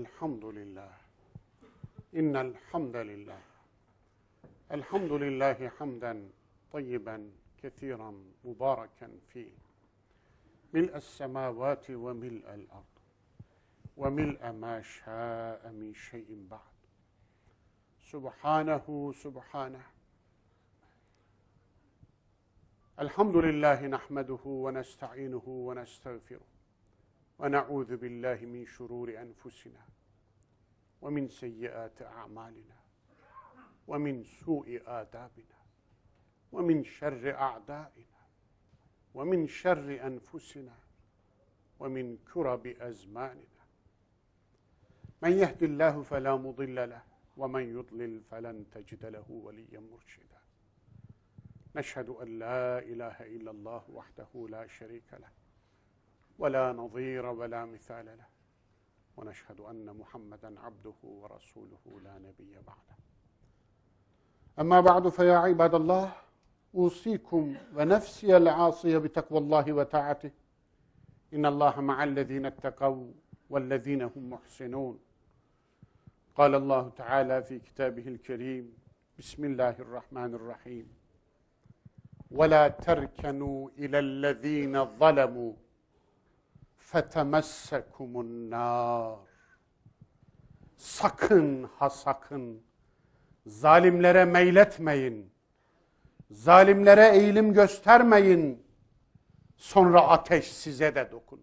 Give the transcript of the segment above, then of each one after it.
الحمد لله إن الحمد لله الحمد لله حمدا طيبا كثيرا مباركا فيه ملء السماوات وملء الأرض وملء ما شاء من شيء بعد سبحانه سبحانه الحمد لله نحمده ونستعينه ونستغفره ونعوذ بالله من شرور أنفسنا ومن سيئات أعمالنا ومن سوء آدابنا ومن شر أعدائنا ومن شر أنفسنا ومن كرب أزماننا من يهد الله فلا مضل له ومن يضلل فلن تجد له وليا مرشدا نشهد أن لا إله إلا الله وحده لا شريك له ولا نظير ولا مثال له ونشهد أن محمدا عبده ورسوله لا نبي بعده أما بعد فيا عباد الله أوصيكم ونفسي العاصية بتقوى الله وطاعته إن الله مع الذين اتقوا والذين هم محسنون قال الله تعالى في كتابه الكريم بسم الله الرحمن الرحيم ولا تركنوا إلى الذين ظلموا fetemessekumun nar. Sakın ha sakın zalimlere meyletmeyin. Zalimlere eğilim göstermeyin. Sonra ateş size de dokunur.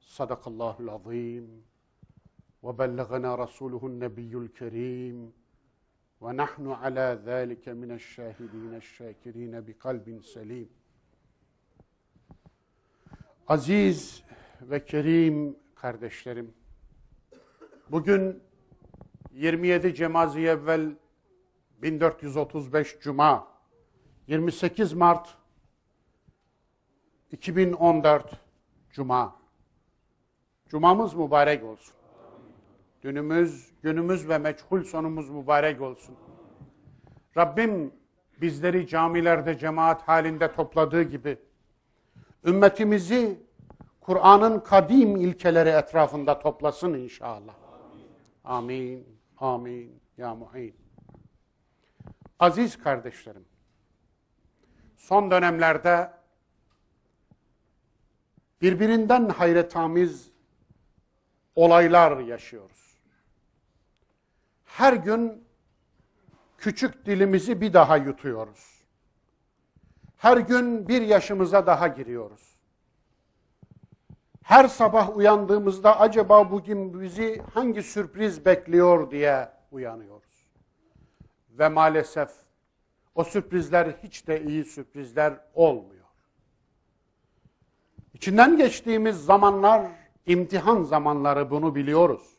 Sadakallahul azim. Ve bellegana rasuluhun nebiyyül kerim. Ve nahnu ala zâlike mineşşâhidîneşşâkirîne bi kalbin selim. Aziz ve kerim kardeşlerim, bugün 27 Cemazi Evvel 1435 Cuma, 28 Mart 2014 Cuma. Cumamız mübarek olsun. Dünümüz, günümüz ve meçhul sonumuz mübarek olsun. Rabbim bizleri camilerde cemaat halinde topladığı gibi Ümmetimizi Kur'an'ın kadim ilkeleri etrafında toplasın inşallah. Amin. Amin. Ya mu'in. Aziz kardeşlerim, son dönemlerde birbirinden hayretamiz olaylar yaşıyoruz. Her gün küçük dilimizi bir daha yutuyoruz her gün bir yaşımıza daha giriyoruz. Her sabah uyandığımızda acaba bugün bizi hangi sürpriz bekliyor diye uyanıyoruz. Ve maalesef o sürprizler hiç de iyi sürprizler olmuyor. İçinden geçtiğimiz zamanlar, imtihan zamanları bunu biliyoruz.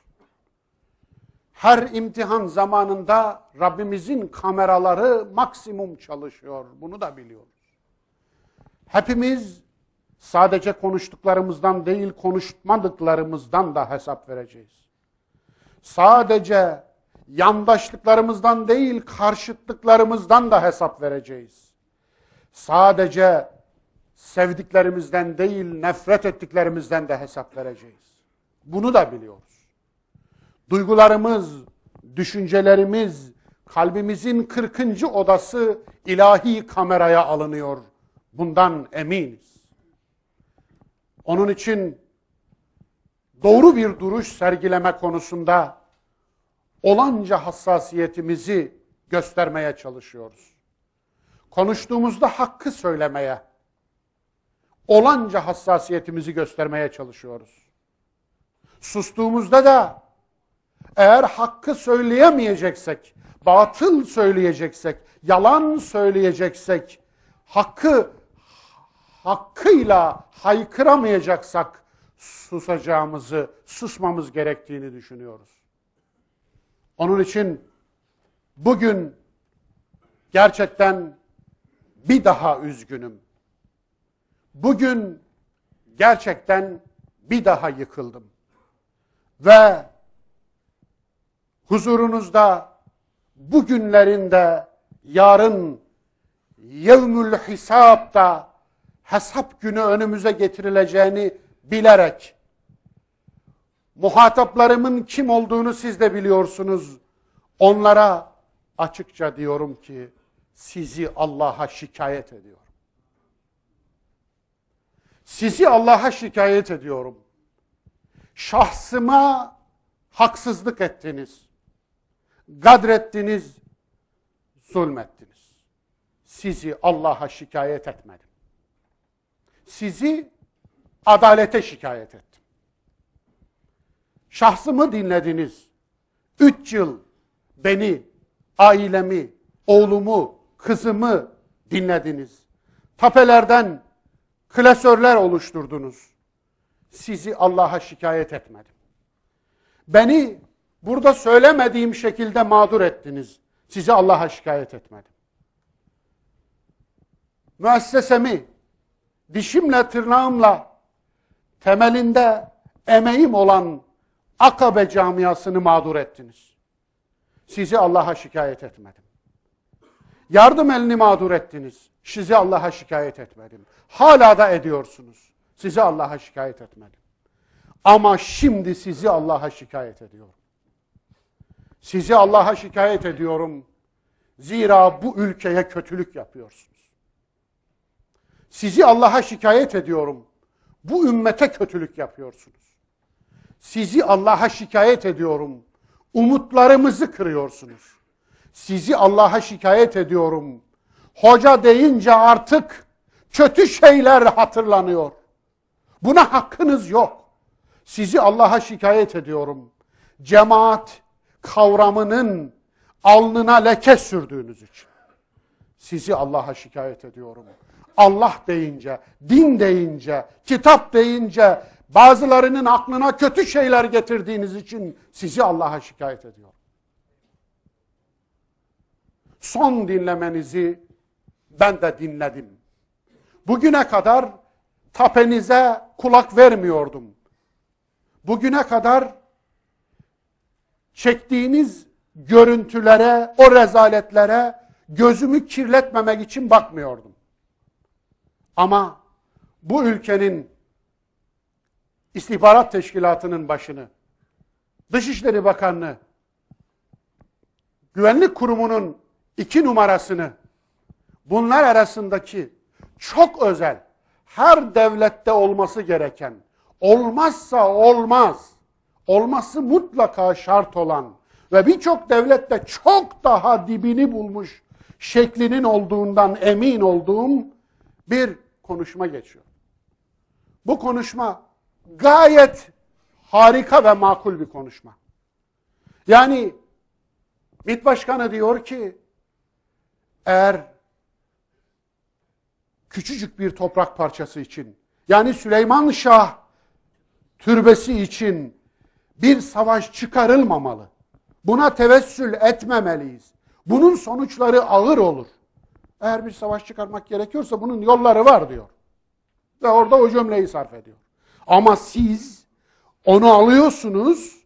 Her imtihan zamanında Rabbimizin kameraları maksimum çalışıyor. Bunu da biliyoruz. Hepimiz sadece konuştuklarımızdan değil konuşmadıklarımızdan da hesap vereceğiz. Sadece yandaşlıklarımızdan değil karşıtlıklarımızdan da hesap vereceğiz. Sadece sevdiklerimizden değil nefret ettiklerimizden de hesap vereceğiz. Bunu da biliyoruz. Duygularımız, düşüncelerimiz, kalbimizin 40. odası ilahi kameraya alınıyor. Bundan eminiz. Onun için doğru bir duruş sergileme konusunda olanca hassasiyetimizi göstermeye çalışıyoruz. Konuştuğumuzda hakkı söylemeye, olanca hassasiyetimizi göstermeye çalışıyoruz. Sustuğumuzda da eğer hakkı söyleyemeyeceksek, batıl söyleyeceksek, yalan söyleyeceksek, hakkı hakkıyla haykıramayacaksak susacağımızı, susmamız gerektiğini düşünüyoruz. Onun için bugün gerçekten bir daha üzgünüm. Bugün gerçekten bir daha yıkıldım. Ve huzurunuzda bugünlerinde yarın yevmül hisabda hesap günü önümüze getirileceğini bilerek muhataplarımın kim olduğunu siz de biliyorsunuz. Onlara açıkça diyorum ki sizi Allah'a şikayet ediyorum. Sizi Allah'a şikayet ediyorum. Şahsıma haksızlık ettiniz. Gadrettiniz, zulmettiniz. Sizi Allah'a şikayet etmedim sizi adalete şikayet ettim. Şahsımı dinlediniz. Üç yıl beni, ailemi, oğlumu, kızımı dinlediniz. Tapelerden klasörler oluşturdunuz. Sizi Allah'a şikayet etmedim. Beni burada söylemediğim şekilde mağdur ettiniz. Sizi Allah'a şikayet etmedim. Müessesemi, dişimle tırnağımla temelinde emeğim olan Akabe camiasını mağdur ettiniz. Sizi Allah'a şikayet etmedim. Yardım elini mağdur ettiniz. Sizi Allah'a şikayet etmedim. Hala da ediyorsunuz. Sizi Allah'a şikayet etmedim. Ama şimdi sizi Allah'a şikayet ediyorum. Sizi Allah'a şikayet ediyorum. Zira bu ülkeye kötülük yapıyorsunuz. Sizi Allah'a şikayet ediyorum. Bu ümmete kötülük yapıyorsunuz. Sizi Allah'a şikayet ediyorum. Umutlarımızı kırıyorsunuz. Sizi Allah'a şikayet ediyorum. Hoca deyince artık kötü şeyler hatırlanıyor. Buna hakkınız yok. Sizi Allah'a şikayet ediyorum. Cemaat kavramının alnına leke sürdüğünüz için. Sizi Allah'a şikayet ediyorum. Allah deyince, din deyince, kitap deyince bazılarının aklına kötü şeyler getirdiğiniz için sizi Allah'a şikayet ediyor. Son dinlemenizi ben de dinledim. Bugüne kadar tapenize kulak vermiyordum. Bugüne kadar çektiğiniz görüntülere, o rezaletlere gözümü kirletmemek için bakmıyordum. Ama bu ülkenin istihbarat teşkilatının başını, Dışişleri Bakanlığı, Güvenlik Kurumu'nun iki numarasını, bunlar arasındaki çok özel, her devlette olması gereken, olmazsa olmaz, olması mutlaka şart olan ve birçok devlette çok daha dibini bulmuş şeklinin olduğundan emin olduğum bir konuşma geçiyor. Bu konuşma gayet harika ve makul bir konuşma. Yani MİT Başkanı diyor ki eğer küçücük bir toprak parçası için yani Süleyman Şah türbesi için bir savaş çıkarılmamalı. Buna tevessül etmemeliyiz. Bunun sonuçları ağır olur. Eğer bir savaş çıkarmak gerekiyorsa bunun yolları var diyor. Ve orada o cümleyi sarf ediyor. Ama siz onu alıyorsunuz,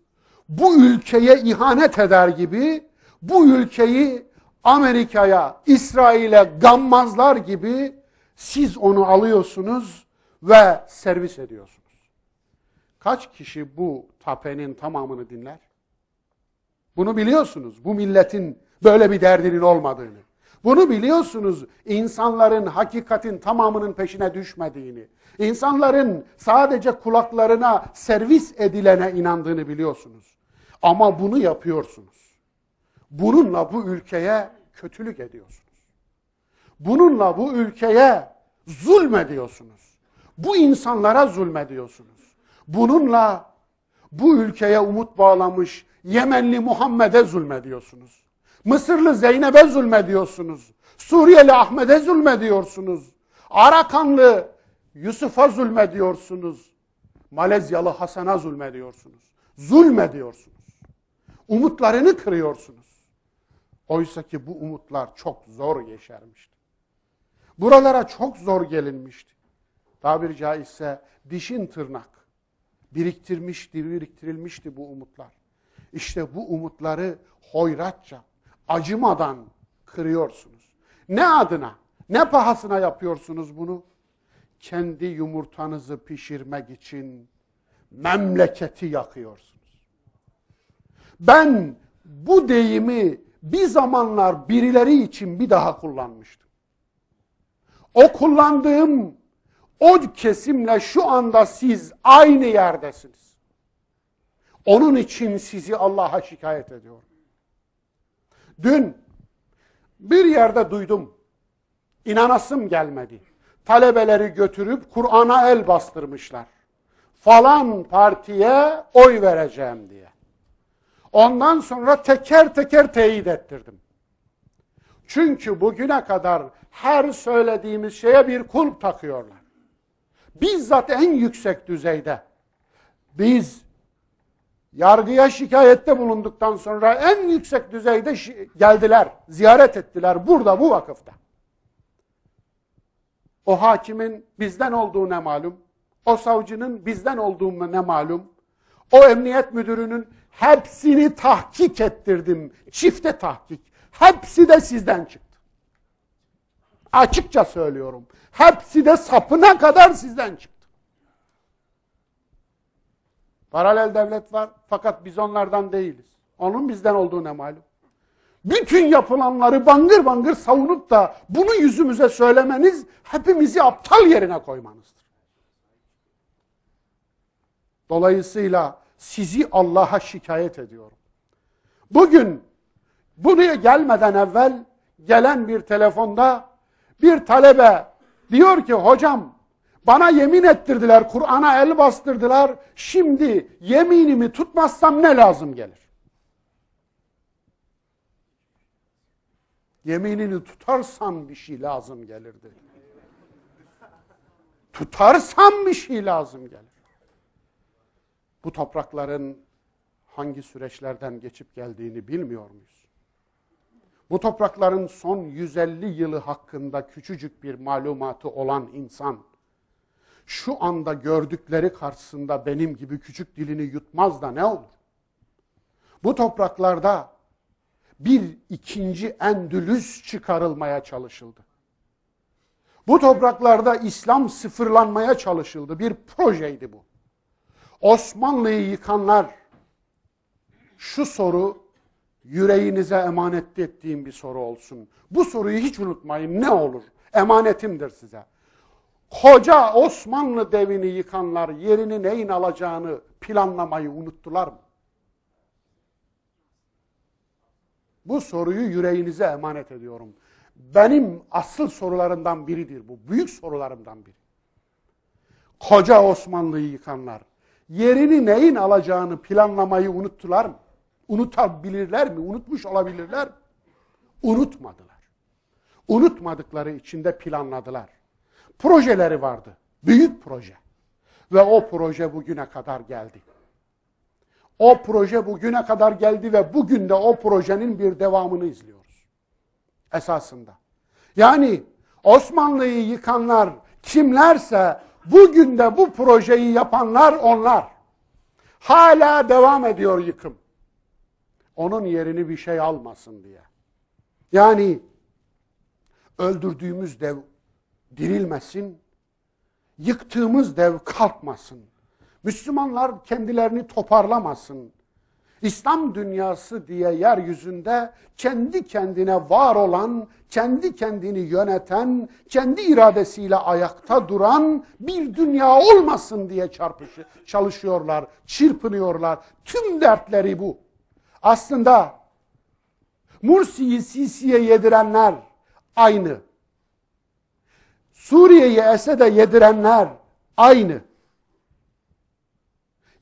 bu ülkeye ihanet eder gibi, bu ülkeyi Amerika'ya, İsrail'e gammazlar gibi siz onu alıyorsunuz ve servis ediyorsunuz. Kaç kişi bu tapenin tamamını dinler? Bunu biliyorsunuz. Bu milletin böyle bir derdinin olmadığını. Bunu biliyorsunuz insanların hakikatin tamamının peşine düşmediğini, insanların sadece kulaklarına servis edilene inandığını biliyorsunuz. Ama bunu yapıyorsunuz. Bununla bu ülkeye kötülük ediyorsunuz. Bununla bu ülkeye zulmediyorsunuz. Bu insanlara zulmediyorsunuz. Bununla bu ülkeye umut bağlamış Yemenli Muhammed'e zulmediyorsunuz. Mısırlı Zeynep'e zulmediyorsunuz. Suriyeli Ahmet'e zulmediyorsunuz. Arakanlı Yusuf'a zulmediyorsunuz. Malezyalı Hasan'a zulmediyorsunuz. Zulmediyorsunuz. Umutlarını kırıyorsunuz. Oysa ki bu umutlar çok zor yeşermişti. Buralara çok zor gelinmişti. Tabiri caizse dişin tırnak. Biriktirmişti, biriktirilmişti bu umutlar. İşte bu umutları hoyratça, acımadan kırıyorsunuz. Ne adına, ne pahasına yapıyorsunuz bunu? Kendi yumurtanızı pişirmek için memleketi yakıyorsunuz. Ben bu deyimi bir zamanlar birileri için bir daha kullanmıştım. O kullandığım o kesimle şu anda siz aynı yerdesiniz. Onun için sizi Allah'a şikayet ediyorum. Dün bir yerde duydum. İnanasım gelmedi. Talebeleri götürüp Kur'an'a el bastırmışlar. Falan partiye oy vereceğim diye. Ondan sonra teker teker teyit ettirdim. Çünkü bugüne kadar her söylediğimiz şeye bir kulp takıyorlar. Bizzat en yüksek düzeyde biz yargıya şikayette bulunduktan sonra en yüksek düzeyde geldiler, ziyaret ettiler burada bu vakıfta. O hakimin bizden olduğu ne malum? O savcının bizden olduğu ne malum? O emniyet müdürünün hepsini tahkik ettirdim. Çifte tahkik. Hepsi de sizden çıktı. Açıkça söylüyorum. Hepsi de sapına kadar sizden çıktı. Paralel devlet var fakat biz onlardan değiliz. Onun bizden olduğu ne malum? Bütün yapılanları bangır bangır savunup da bunu yüzümüze söylemeniz hepimizi aptal yerine koymanızdır. Dolayısıyla sizi Allah'a şikayet ediyorum. Bugün buraya gelmeden evvel gelen bir telefonda bir talebe diyor ki hocam bana yemin ettirdiler, Kur'an'a el bastırdılar. Şimdi yeminimi tutmazsam ne lazım gelir? Yeminini tutarsan bir şey lazım gelirdi. Tutarsan bir şey lazım gelir. Bu toprakların hangi süreçlerden geçip geldiğini bilmiyor muyuz? Bu toprakların son 150 yılı hakkında küçücük bir malumatı olan insan şu anda gördükleri karşısında benim gibi küçük dilini yutmaz da ne olur? Bu topraklarda bir ikinci Endülüs çıkarılmaya çalışıldı. Bu topraklarda İslam sıfırlanmaya çalışıldı. Bir projeydi bu. Osmanlı'yı yıkanlar şu soru yüreğinize emanet ettiğim bir soru olsun. Bu soruyu hiç unutmayın ne olur. Emanetimdir size. Koca Osmanlı devini yıkanlar yerini neyin alacağını planlamayı unuttular mı? Bu soruyu yüreğinize emanet ediyorum. Benim asıl sorularımdan biridir bu. Büyük sorularımdan biri. Koca Osmanlı'yı yıkanlar yerini neyin alacağını planlamayı unuttular mı? Unutabilirler mi? Unutmuş olabilirler mi? Unutmadılar. Unutmadıkları içinde planladılar projeleri vardı. Büyük proje. Ve o proje bugüne kadar geldi. O proje bugüne kadar geldi ve bugün de o projenin bir devamını izliyoruz. Esasında. Yani Osmanlı'yı yıkanlar kimlerse bugün de bu projeyi yapanlar onlar. Hala devam ediyor yıkım. Onun yerini bir şey almasın diye. Yani öldürdüğümüz dev dirilmesin, yıktığımız dev kalkmasın, Müslümanlar kendilerini toparlamasın, İslam dünyası diye yeryüzünde kendi kendine var olan, kendi kendini yöneten, kendi iradesiyle ayakta duran bir dünya olmasın diye çarpışı, çalışıyorlar, çırpınıyorlar. Tüm dertleri bu. Aslında Mursi'yi Sisi'ye yedirenler aynı. Suriye'yi Esed'e yedirenler aynı.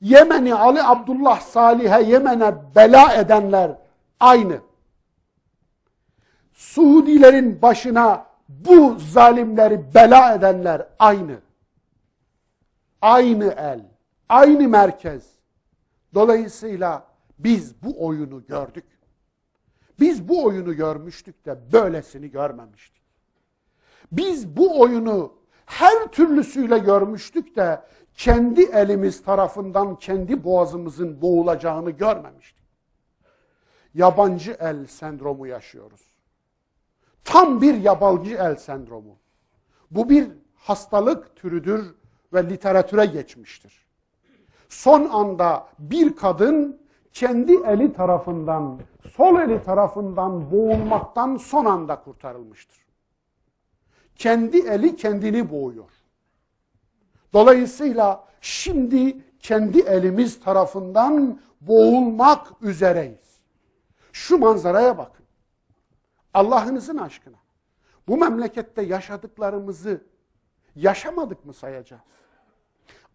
Yemen'i Ali Abdullah Salih'e Yemen'e bela edenler aynı. Suudilerin başına bu zalimleri bela edenler aynı. Aynı el, aynı merkez. Dolayısıyla biz bu oyunu gördük. Biz bu oyunu görmüştük de böylesini görmemiştik. Biz bu oyunu her türlüsüyle görmüştük de kendi elimiz tarafından kendi boğazımızın boğulacağını görmemiştik. Yabancı el sendromu yaşıyoruz. Tam bir yabancı el sendromu. Bu bir hastalık türüdür ve literatüre geçmiştir. Son anda bir kadın kendi eli tarafından, sol eli tarafından boğulmaktan son anda kurtarılmıştır kendi eli kendini boğuyor. Dolayısıyla şimdi kendi elimiz tarafından boğulmak üzereyiz. Şu manzaraya bakın. Allah'ınızın aşkına. Bu memlekette yaşadıklarımızı yaşamadık mı sayacağız?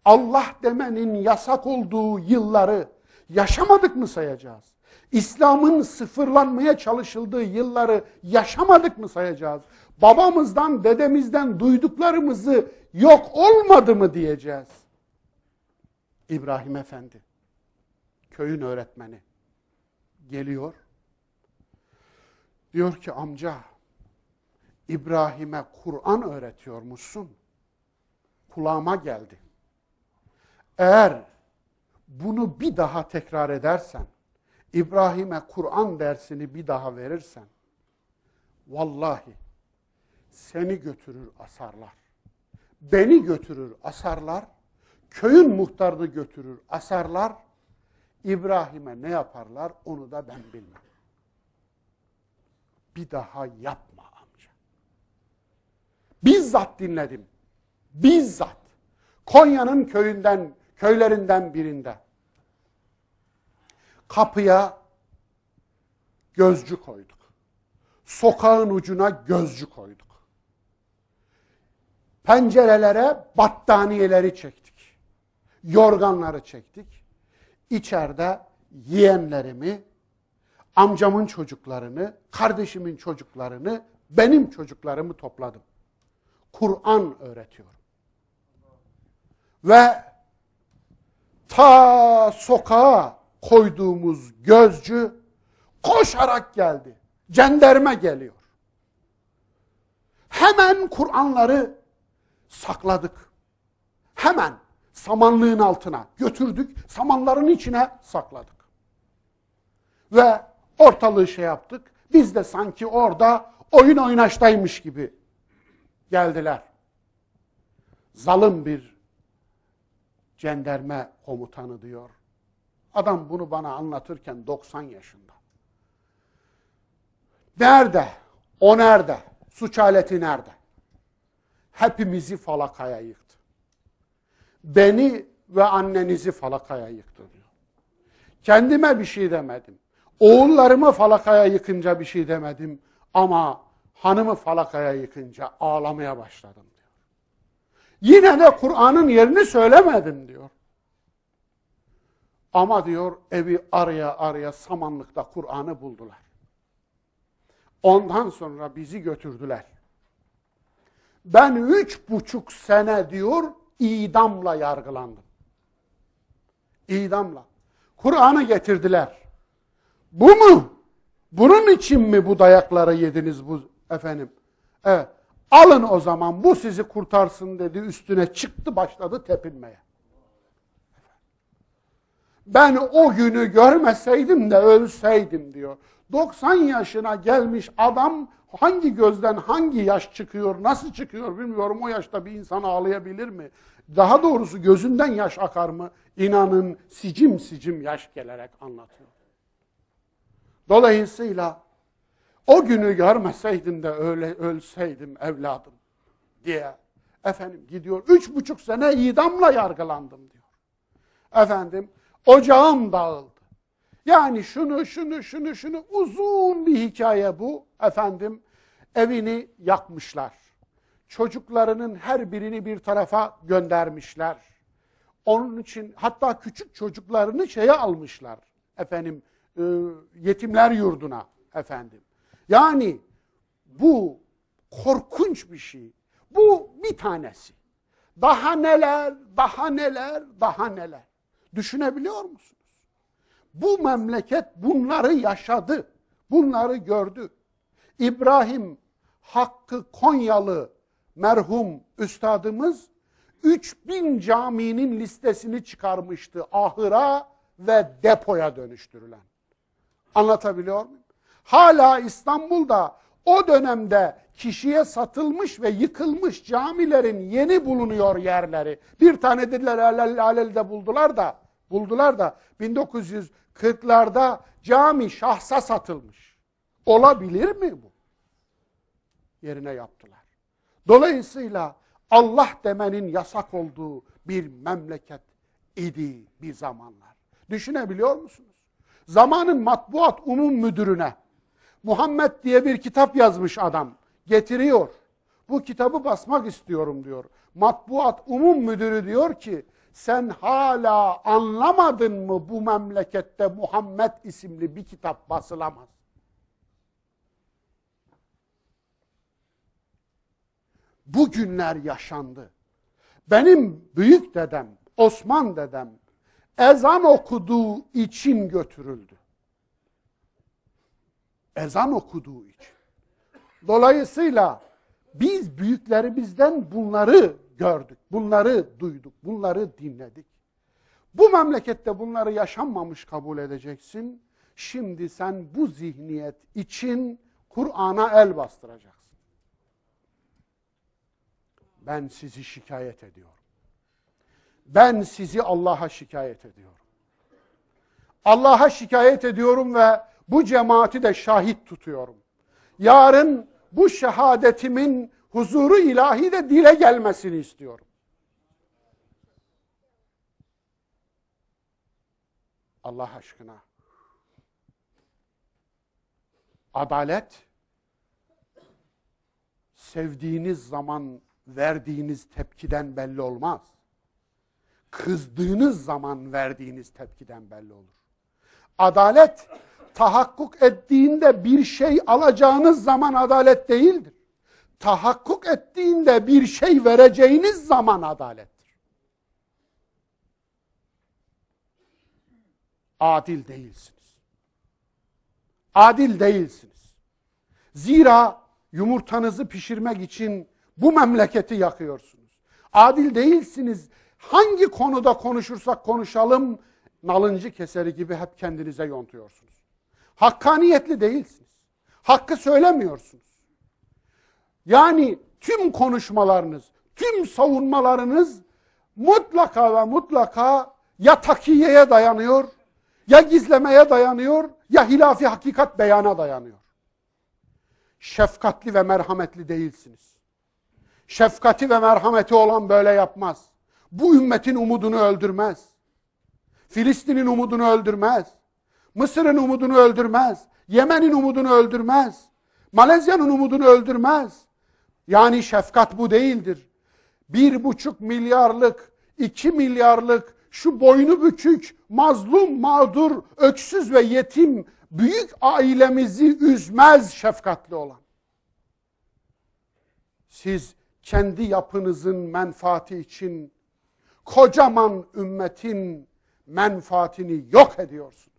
Allah demenin yasak olduğu yılları yaşamadık mı sayacağız? İslam'ın sıfırlanmaya çalışıldığı yılları yaşamadık mı sayacağız? Babamızdan, dedemizden duyduklarımızı yok olmadı mı diyeceğiz? İbrahim Efendi, köyün öğretmeni geliyor. Diyor ki amca, İbrahim'e Kur'an öğretiyormuşsun. Kulağıma geldi. Eğer bunu bir daha tekrar edersen, İbrahim'e Kur'an dersini bir daha verirsen vallahi seni götürür asarlar. Beni götürür asarlar. Köyün muhtarını götürür asarlar. İbrahim'e ne yaparlar onu da ben bilmem. Bir daha yapma amca. Bizzat dinledim. Bizzat. Konya'nın köyünden, köylerinden birinde kapıya gözcü koyduk. Sokağın ucuna gözcü koyduk. Pencerelere battaniyeleri çektik. Yorganları çektik. İçeride yeğenlerimi, amcamın çocuklarını, kardeşimin çocuklarını, benim çocuklarımı topladım. Kur'an öğretiyorum. Ve ta sokağa koyduğumuz gözcü koşarak geldi. Cenderme geliyor. Hemen Kur'anları sakladık. Hemen samanlığın altına götürdük, samanların içine sakladık. Ve ortalığı şey yaptık. Biz de sanki orada oyun oynaştaymış gibi geldiler. Zalim bir cenderme komutanı diyor Adam bunu bana anlatırken 90 yaşında. Nerede? O nerede? Suç aleti nerede? Hepimizi falakaya yıktı. Beni ve annenizi falakaya yıktı diyor. Kendime bir şey demedim. Oğullarımı falakaya yıkınca bir şey demedim. Ama hanımı falakaya yıkınca ağlamaya başladım diyor. Yine de Kur'an'ın yerini söylemedim diyor. Ama diyor evi araya araya samanlıkta Kur'an'ı buldular. Ondan sonra bizi götürdüler. Ben üç buçuk sene diyor idamla yargılandım. İdamla. Kur'an'ı getirdiler. Bu mu? Bunun için mi bu dayaklara yediniz bu efendim? Evet. Alın o zaman bu sizi kurtarsın dedi üstüne çıktı başladı tepinmeye. Ben o günü görmeseydim de ölseydim diyor. 90 yaşına gelmiş adam hangi gözden hangi yaş çıkıyor, nasıl çıkıyor bilmiyorum. O yaşta bir insan ağlayabilir mi? Daha doğrusu gözünden yaş akar mı? İnanın sicim sicim yaş gelerek anlatıyor. Dolayısıyla o günü görmeseydim de öyle ölseydim evladım diye efendim gidiyor. Üç buçuk sene idamla yargılandım diyor. Efendim Ocağım dağıldı. Yani şunu, şunu, şunu, şunu uzun bir hikaye bu. Efendim evini yakmışlar. Çocuklarının her birini bir tarafa göndermişler. Onun için hatta küçük çocuklarını şeye almışlar. Efendim e, yetimler yurduna efendim. Yani bu korkunç bir şey. Bu bir tanesi. Daha neler, daha neler, daha neler. Düşünebiliyor musunuz? Bu memleket bunları yaşadı. Bunları gördü. İbrahim Hakkı Konyalı merhum üstadımız 3000 caminin listesini çıkarmıştı ahıra ve depoya dönüştürülen. Anlatabiliyor muyum? Hala İstanbul'da o dönemde kişiye satılmış ve yıkılmış camilerin yeni bulunuyor yerleri. Bir tane dediler Alel'de buldular da buldular da 1940'larda cami şahsa satılmış. Olabilir mi bu? Yerine yaptılar. Dolayısıyla Allah demenin yasak olduğu bir memleket idi bir zamanlar. Düşünebiliyor musunuz? Zamanın matbuat umum müdürüne Muhammed diye bir kitap yazmış adam. Getiriyor. Bu kitabı basmak istiyorum diyor. Matbuat umum müdürü diyor ki sen hala anlamadın mı bu memlekette Muhammed isimli bir kitap basılamaz. Bu günler yaşandı. Benim büyük dedem, Osman dedem ezan okuduğu için götürüldü ezan okuduğu için. Dolayısıyla biz büyüklerimizden bunları gördük, bunları duyduk, bunları dinledik. Bu memlekette bunları yaşanmamış kabul edeceksin. Şimdi sen bu zihniyet için Kur'an'a el bastıracaksın. Ben sizi şikayet ediyorum. Ben sizi Allah'a şikayet ediyorum. Allah'a şikayet ediyorum ve bu cemaati de şahit tutuyorum. Yarın bu şehadetimin huzuru ilahi de dile gelmesini istiyorum. Allah aşkına. Adalet sevdiğiniz zaman verdiğiniz tepkiden belli olmaz. Kızdığınız zaman verdiğiniz tepkiden belli olur. Adalet tahakkuk ettiğinde bir şey alacağınız zaman adalet değildir. Tahakkuk ettiğinde bir şey vereceğiniz zaman adalettir. Adil değilsiniz. Adil değilsiniz. Zira yumurtanızı pişirmek için bu memleketi yakıyorsunuz. Adil değilsiniz. Hangi konuda konuşursak konuşalım nalıncı keseri gibi hep kendinize yontuyorsunuz. Hakkaniyetli değilsiniz. Hakkı söylemiyorsunuz. Yani tüm konuşmalarınız, tüm savunmalarınız mutlaka ve mutlaka ya takiyeye dayanıyor, ya gizlemeye dayanıyor, ya hilafi hakikat beyana dayanıyor. Şefkatli ve merhametli değilsiniz. Şefkati ve merhameti olan böyle yapmaz. Bu ümmetin umudunu öldürmez. Filistin'in umudunu öldürmez. Mısır'ın umudunu öldürmez. Yemen'in umudunu öldürmez. Malezya'nın umudunu öldürmez. Yani şefkat bu değildir. Bir buçuk milyarlık, iki milyarlık, şu boynu bükük, mazlum, mağdur, öksüz ve yetim büyük ailemizi üzmez şefkatli olan. Siz kendi yapınızın menfaati için kocaman ümmetin menfaatini yok ediyorsunuz.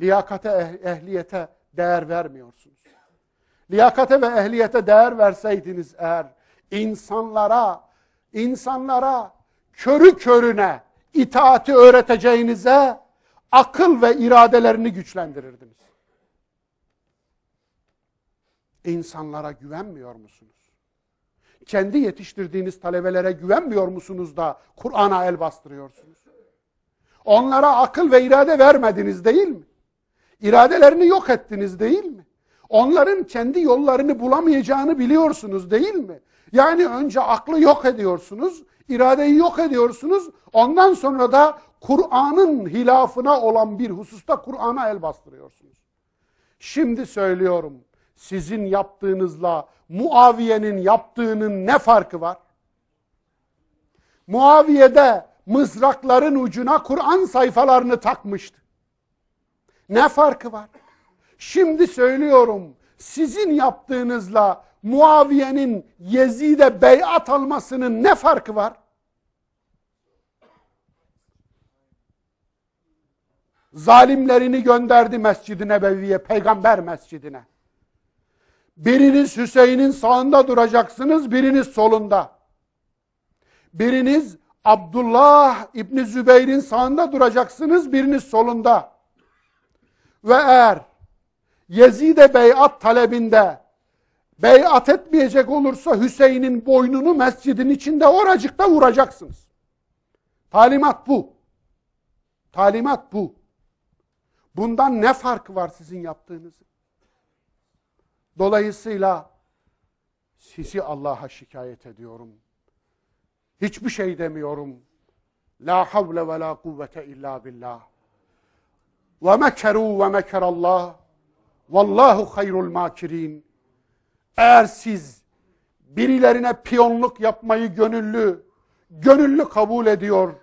Liyakate, eh, ehliyete değer vermiyorsunuz. Liyakate ve ehliyete değer verseydiniz eğer insanlara, insanlara körü körüne itaati öğreteceğinize akıl ve iradelerini güçlendirirdiniz. İnsanlara güvenmiyor musunuz? Kendi yetiştirdiğiniz talebelere güvenmiyor musunuz da Kur'an'a el bastırıyorsunuz? Onlara akıl ve irade vermediniz değil mi? İradelerini yok ettiniz değil mi? Onların kendi yollarını bulamayacağını biliyorsunuz değil mi? Yani önce aklı yok ediyorsunuz, iradeyi yok ediyorsunuz. Ondan sonra da Kur'an'ın hilafına olan bir hususta Kur'an'a el bastırıyorsunuz. Şimdi söylüyorum, sizin yaptığınızla Muaviye'nin yaptığının ne farkı var? Muaviye'de mızrakların ucuna Kur'an sayfalarını takmıştı. Ne farkı var? Şimdi söylüyorum sizin yaptığınızla Muaviye'nin Yezid'e beyat almasının ne farkı var? Zalimlerini gönderdi Mescid-i Nebevi'ye, peygamber mescidine. Biriniz Hüseyin'in sağında duracaksınız, biriniz solunda. Biriniz Abdullah İbni Zübeyir'in sağında duracaksınız, biriniz solunda ve eğer Yezid'e beyat talebinde beyat etmeyecek olursa Hüseyin'in boynunu mescidin içinde oracıkta vuracaksınız. Talimat bu. Talimat bu. Bundan ne farkı var sizin yaptığınızın? Dolayısıyla sizi Allah'a şikayet ediyorum. Hiçbir şey demiyorum. La havle ve la kuvvete illa billah ve mekeru ve mekerallah vallahu hayrul makirin eğer siz birilerine piyonluk yapmayı gönüllü gönüllü kabul ediyor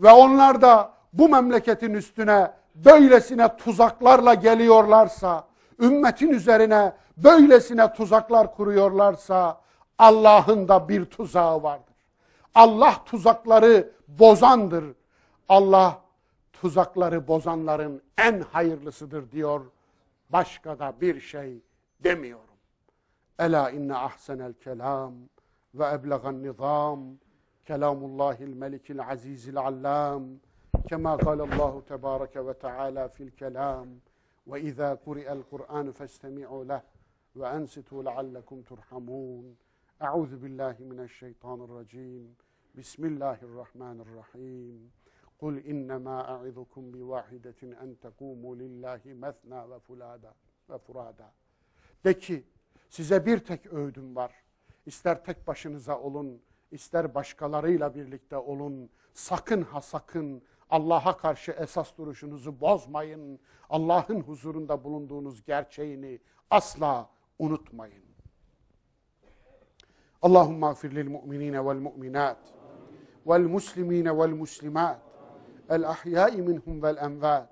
ve onlar da bu memleketin üstüne böylesine tuzaklarla geliyorlarsa ümmetin üzerine böylesine tuzaklar kuruyorlarsa Allah'ın da bir tuzağı vardır. Allah tuzakları bozandır. Allah tuzakları bozanların en hayırlısıdır diyor. Başka da bir şey demiyorum. Ela inne ahsenel kelam ve eblegan nizam kelamullahil melikil azizil allam kema kalallahu tebareke ve teala fil kelam ve izâ kuri'el kur'an festemi'u leh ve ensitu leallekum turhamun Euzu billahi mineşşeytanirracim Bismillahirrahmanirrahim Kul innema a'izukum bi vahidetin en tekumu lillahi mesna ve fulada ve furada. De ki size bir tek öğüdüm var. İster tek başınıza olun, ister başkalarıyla birlikte olun. Sakın ha sakın Allah'a karşı esas duruşunuzu bozmayın. Allah'ın huzurunda bulunduğunuz gerçeğini asla unutmayın. Allahumma gfir lil mu'minine vel mu'minat vel muslimine vel muslimat الأحياء منهم والأموات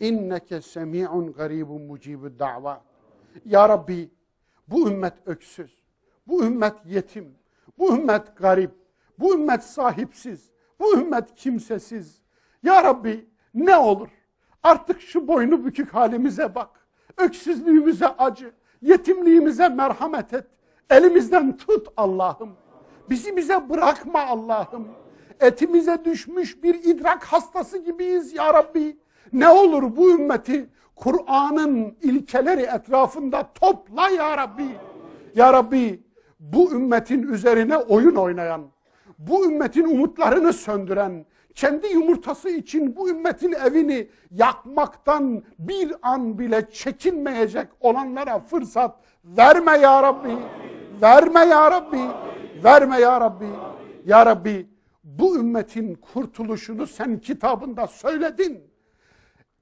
İnneke semi'un garibun mucibü da'va. Ya Rabbi bu ümmet öksüz, bu ümmet yetim, bu ümmet garip, bu ümmet sahipsiz, bu ümmet kimsesiz. Ya Rabbi ne olur artık şu boynu bükük halimize bak. Öksüzlüğümüze acı, yetimliğimize merhamet et. Elimizden tut Allah'ım. Bizi bize bırakma Allah'ım etimize düşmüş bir idrak hastası gibiyiz ya Rabbi. Ne olur bu ümmeti Kur'an'ın ilkeleri etrafında topla ya Rabbi. Ya Rabbi bu ümmetin üzerine oyun oynayan, bu ümmetin umutlarını söndüren, kendi yumurtası için bu ümmetin evini yakmaktan bir an bile çekinmeyecek olanlara fırsat verme ya Rabbi. Verme ya Rabbi. Verme ya Rabbi. Ya Rabbi bu ümmetin kurtuluşunu sen kitabında söyledin.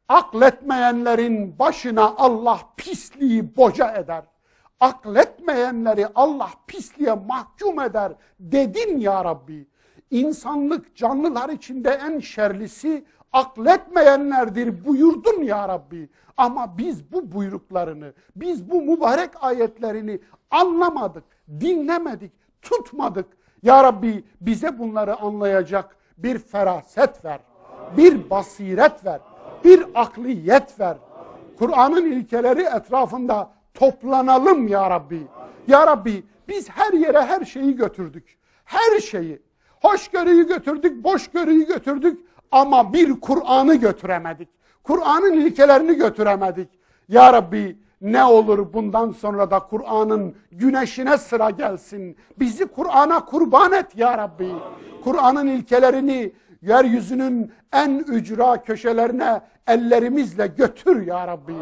Akletmeyenlerin başına Allah pisliği boca eder. Akletmeyenleri Allah pisliğe mahkum eder dedin ya Rabbi. İnsanlık canlılar içinde en şerlisi akletmeyenlerdir buyurdun ya Rabbi. Ama biz bu buyruklarını, biz bu mübarek ayetlerini anlamadık, dinlemedik, tutmadık. Ya Rabbi bize bunları anlayacak bir feraset ver. Bir basiret ver. Bir akliyet ver. Kur'an'ın ilkeleri etrafında toplanalım ya Rabbi. Ya Rabbi biz her yere her şeyi götürdük. Her şeyi. Hoşgörüyü götürdük, boşgörüyü götürdük ama bir Kur'an'ı götüremedik. Kur'an'ın ilkelerini götüremedik. Ya Rabbi ne olur bundan sonra da Kur'an'ın güneşine sıra gelsin. Bizi Kur'an'a kurban et ya Rabbi. Kur'an'ın ilkelerini yeryüzünün en ücra köşelerine ellerimizle götür ya Rabbi.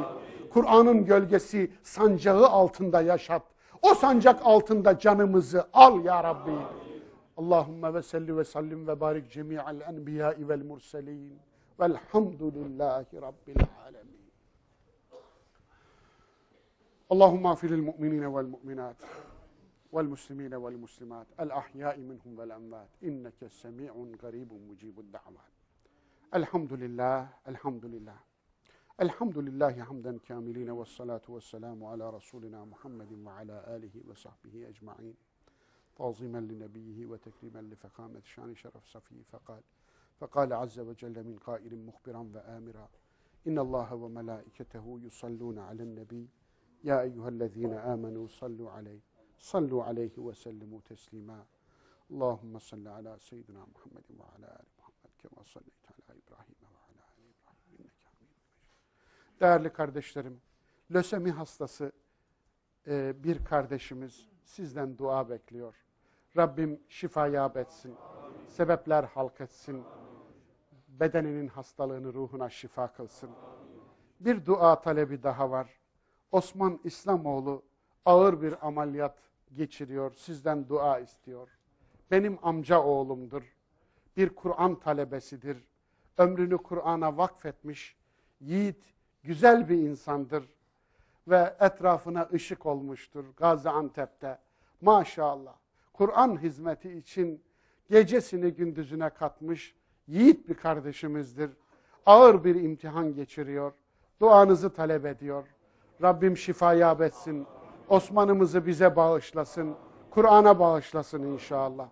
Kur'an'ın gölgesi sancağı altında yaşat. O sancak altında canımızı al ya Rabbi. Allahumme ve selli ve sallim ve barik cemi'al enbiya'i vel murselin. Velhamdülillahi Rabbil alemin. اللهم اغفر للمؤمنين والمؤمنات والمسلمين والمسلمات الأحياء منهم والأموات إنك سميع قريب مجيب الدعوات الحمد لله الحمد لله الحمد لله حمدا كاملين والصلاة والسلام على رسولنا محمد وعلى آله وصحبه أجمعين تعظيما لنبيه وتكريما لفخامة شان شرف صفيه فقال فقال عز وجل من قائل مخبرا وآمرا إن الله وملائكته يصلون على النبي يا أيها الذين آمنوا صلوا عليه صلوا عليه وسلموا تسليما اللهم صل على سيدنا محمد وعلى آل محمد كما صليت على إبراهيم وعلى آل إبراهيم إنك حميد مجيد Değerli kardeşlerim, lösemi hastası e, bir kardeşimiz sizden dua bekliyor. Rabbim şifaya betsin, sebepler halk etsin, bedeninin hastalığını ruhuna şifa kılsın. Bir dua talebi daha var. Osman İslamoğlu ağır bir ameliyat geçiriyor, sizden dua istiyor. Benim amca oğlumdur, bir Kur'an talebesidir, ömrünü Kur'an'a vakfetmiş, yiğit, güzel bir insandır ve etrafına ışık olmuştur Gaziantep'te. Maşallah, Kur'an hizmeti için gecesini gündüzüne katmış yiğit bir kardeşimizdir. Ağır bir imtihan geçiriyor, duanızı talep ediyor.'' Rabbim şifaya abetsin. Osman'ımızı bize bağışlasın. Kur'an'a bağışlasın inşallah.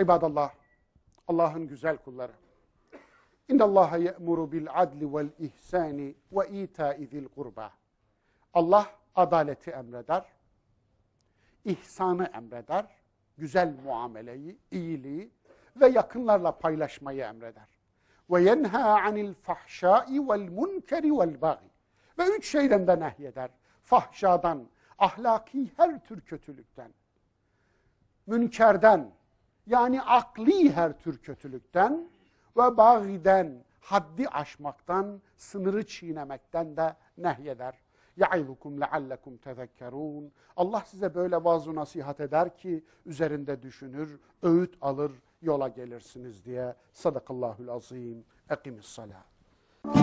İbadallah, Allah'ın güzel kulları. İnna Allah ye'muru bil adli vel ihsani ve ita'i zil kurba. Allah adaleti emreder, ihsanı emreder, güzel muameleyi, iyiliği ve yakınlarla paylaşmayı emreder ve yenha anil fahşai vel munkeri vel bagi. Ve üç şeyden de nehyeder. Fahşadan, ahlaki her tür kötülükten, münkerden, yani akli her tür kötülükten ve bagiden, haddi aşmaktan, sınırı çiğnemekten de nehyeder. يَعِذُكُمْ لَعَلَّكُمْ تَذَكَّرُونَ Allah size böyle vaaz nasihat eder ki üzerinde düşünür, öğüt alır, yola gelirsiniz diye. Sadakallahül azim. Ekimiz salat.